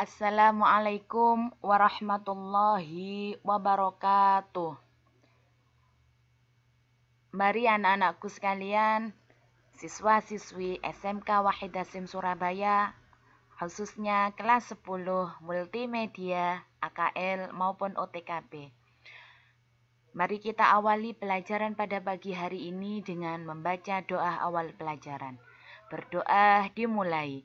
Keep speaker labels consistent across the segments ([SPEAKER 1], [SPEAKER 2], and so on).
[SPEAKER 1] Assalamualaikum warahmatullahi wabarakatuh. Mari anak-anakku sekalian, siswa-siswi SMK Wahidasim Surabaya, khususnya kelas 10 multimedia, AKL maupun OTKB. Mari kita awali pelajaran pada pagi hari ini dengan membaca doa awal pelajaran. Berdoa dimulai.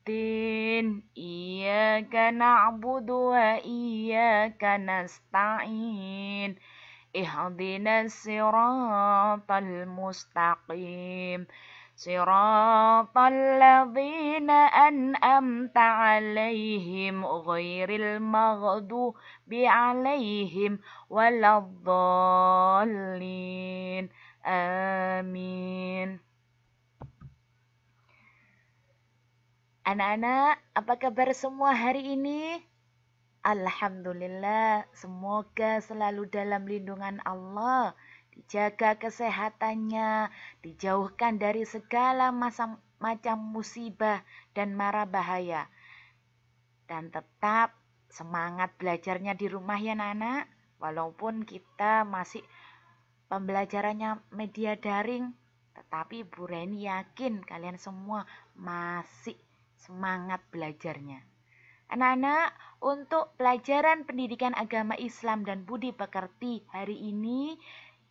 [SPEAKER 1] الدين إياك نعبد وإياك نستعين اهدنا الصراط المستقيم صراط الذين أنأمت عليهم غير المغضوب عليهم ولا الضالين آمين Anak-anak, apa kabar semua hari ini? Alhamdulillah, semoga selalu dalam lindungan Allah, dijaga kesehatannya, dijauhkan dari segala macam musibah dan mara bahaya. Dan tetap semangat belajarnya di rumah ya anak anak. walaupun kita masih pembelajarannya media daring, tetapi Bu Reni yakin kalian semua masih semangat belajarnya. Anak-anak, untuk pelajaran pendidikan agama Islam dan budi pekerti hari ini,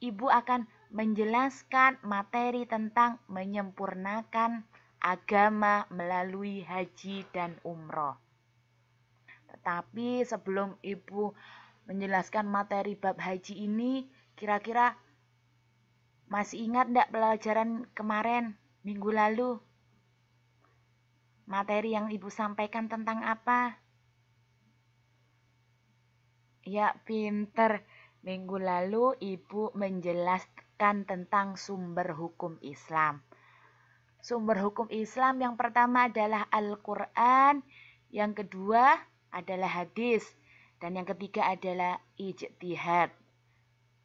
[SPEAKER 1] Ibu akan menjelaskan materi tentang menyempurnakan agama melalui haji dan umroh. Tetapi sebelum Ibu menjelaskan materi bab haji ini, kira-kira masih ingat tidak pelajaran kemarin, minggu lalu? Materi yang ibu sampaikan tentang apa? Ya, pinter. Minggu lalu ibu menjelaskan tentang sumber hukum Islam. Sumber hukum Islam yang pertama adalah Al-Quran, yang kedua adalah hadis, dan yang ketiga adalah ijtihad.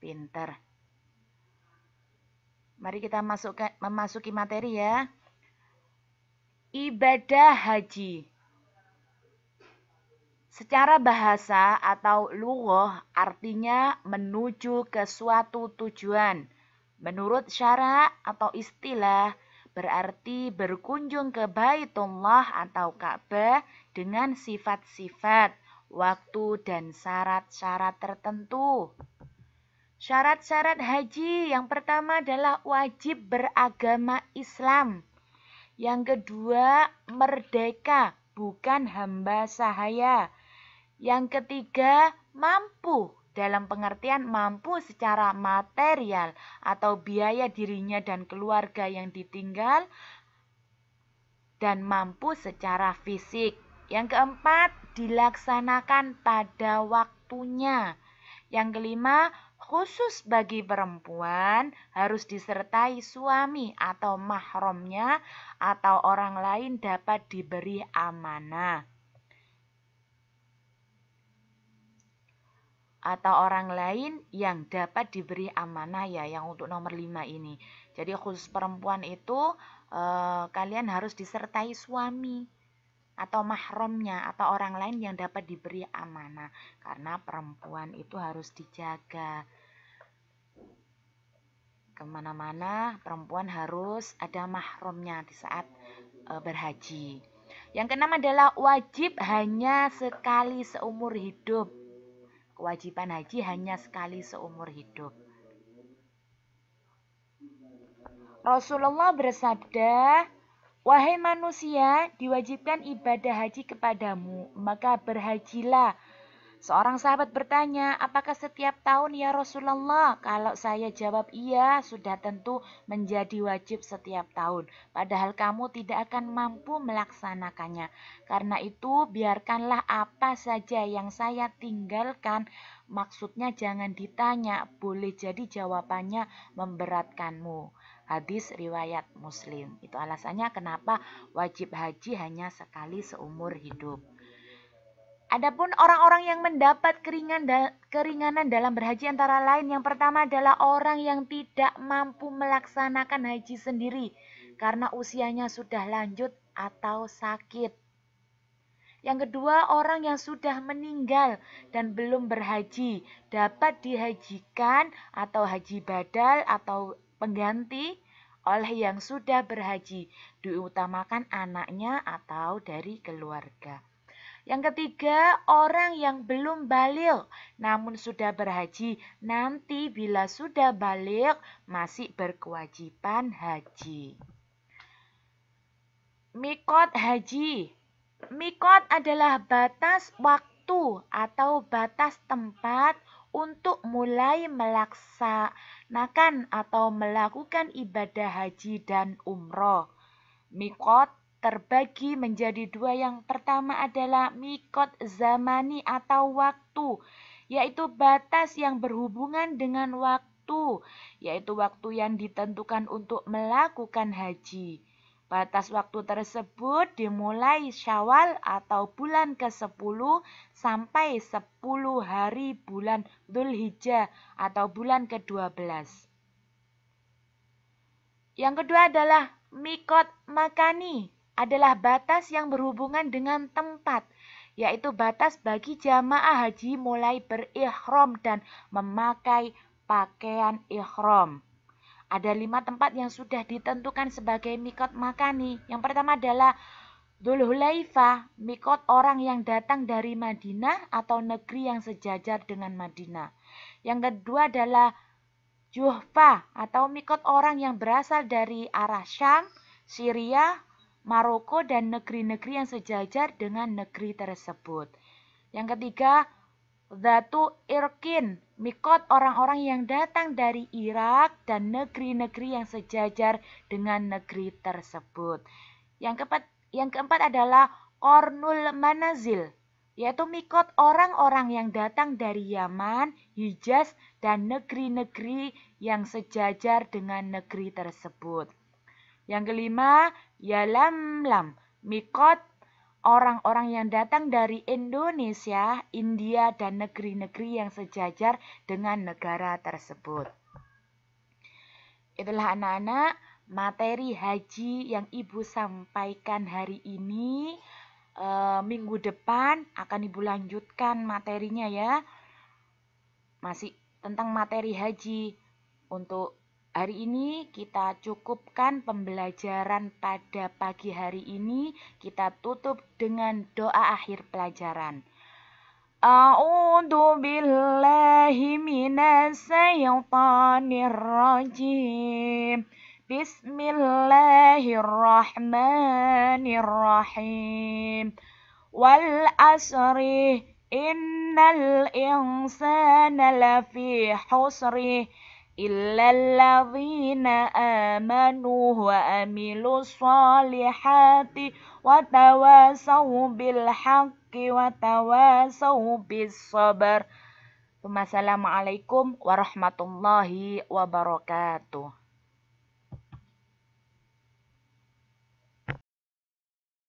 [SPEAKER 1] Pinter. Mari kita masukkan memasuki materi ya. Ibadah haji Secara bahasa atau lughah artinya menuju ke suatu tujuan. Menurut syara atau istilah berarti berkunjung ke Baitullah atau Ka'bah dengan sifat-sifat, waktu dan syarat-syarat tertentu. Syarat-syarat haji yang pertama adalah wajib beragama Islam. Yang kedua, merdeka, bukan hamba sahaya. Yang ketiga, mampu dalam pengertian mampu secara material atau biaya dirinya dan keluarga yang ditinggal dan mampu secara fisik. Yang keempat, dilaksanakan pada waktunya. Yang kelima, khusus bagi perempuan harus disertai suami atau mahramnya atau orang lain dapat diberi amanah. atau orang lain yang dapat diberi amanah ya yang untuk nomor 5 ini. Jadi khusus perempuan itu eh, kalian harus disertai suami atau mahramnya atau orang lain yang dapat diberi amanah karena perempuan itu harus dijaga kemana-mana perempuan harus ada mahramnya di saat e, berhaji yang keenam adalah wajib hanya sekali seumur hidup kewajiban haji hanya sekali seumur hidup Rasulullah bersabda Wahai manusia, diwajibkan ibadah haji kepadamu, maka berhajilah. Seorang sahabat bertanya, apakah setiap tahun ya Rasulullah? Kalau saya jawab iya, sudah tentu menjadi wajib setiap tahun. Padahal kamu tidak akan mampu melaksanakannya. Karena itu, biarkanlah apa saja yang saya tinggalkan. Maksudnya jangan ditanya, boleh jadi jawabannya memberatkanmu hadis riwayat Muslim. Itu alasannya kenapa wajib haji hanya sekali seumur hidup. Adapun orang-orang yang mendapat keringan dal keringanan dalam berhaji antara lain yang pertama adalah orang yang tidak mampu melaksanakan haji sendiri karena usianya sudah lanjut atau sakit. Yang kedua, orang yang sudah meninggal dan belum berhaji dapat dihajikan atau haji badal atau pengganti oleh yang sudah berhaji, diutamakan anaknya atau dari keluarga. Yang ketiga, orang yang belum balik namun sudah berhaji, nanti bila sudah balik masih berkewajiban haji. Mikot haji. Mikot adalah batas waktu atau batas tempat untuk mulai melaksanakan atau melakukan ibadah haji dan umroh. Mikot terbagi menjadi dua yang pertama adalah mikot zamani atau waktu, yaitu batas yang berhubungan dengan waktu, yaitu waktu yang ditentukan untuk melakukan haji. Batas waktu tersebut dimulai Syawal atau bulan ke-10 sampai 10 hari bulan hijjah atau bulan ke-12. Yang kedua adalah mikot makani adalah batas yang berhubungan dengan tempat yaitu batas bagi jamaah haji mulai berikhrom dan memakai pakaian ikhrom. Ada lima tempat yang sudah ditentukan sebagai mikot makani. Yang pertama adalah Dulhulaifa, mikot orang yang datang dari Madinah atau negeri yang sejajar dengan Madinah. Yang kedua adalah Juhfa atau mikot orang yang berasal dari arah Syam, Syria, Maroko, dan negeri-negeri yang sejajar dengan negeri tersebut. Yang ketiga, Zatu Irkin Mikot orang-orang yang datang dari Irak dan negeri-negeri yang sejajar dengan negeri tersebut. Yang keempat, yang keempat adalah Kornul Manazil, yaitu mikot orang-orang yang datang dari Yaman, Hijaz, dan negeri-negeri yang sejajar dengan negeri tersebut. Yang kelima, Yalamlam, mikot orang-orang yang datang dari Indonesia, India, dan negeri-negeri yang sejajar dengan negara tersebut. Itulah anak-anak materi haji yang Ibu sampaikan hari ini. E, minggu depan akan Ibu lanjutkan materinya ya. Masih tentang materi haji untuk Hari ini kita cukupkan pembelajaran pada pagi hari ini. Kita tutup dengan doa akhir pelajaran. A'udzu billahi minasyaitonir rajim. Bismillahirrahmanirrahim. Wal asri innal insana lafi husri. إلا الذين آمنوا وأملوا الصالحات وتواصوا بالحق وتواصوا بالصبر ثم السلام عليكم ورحمة الله وبركاته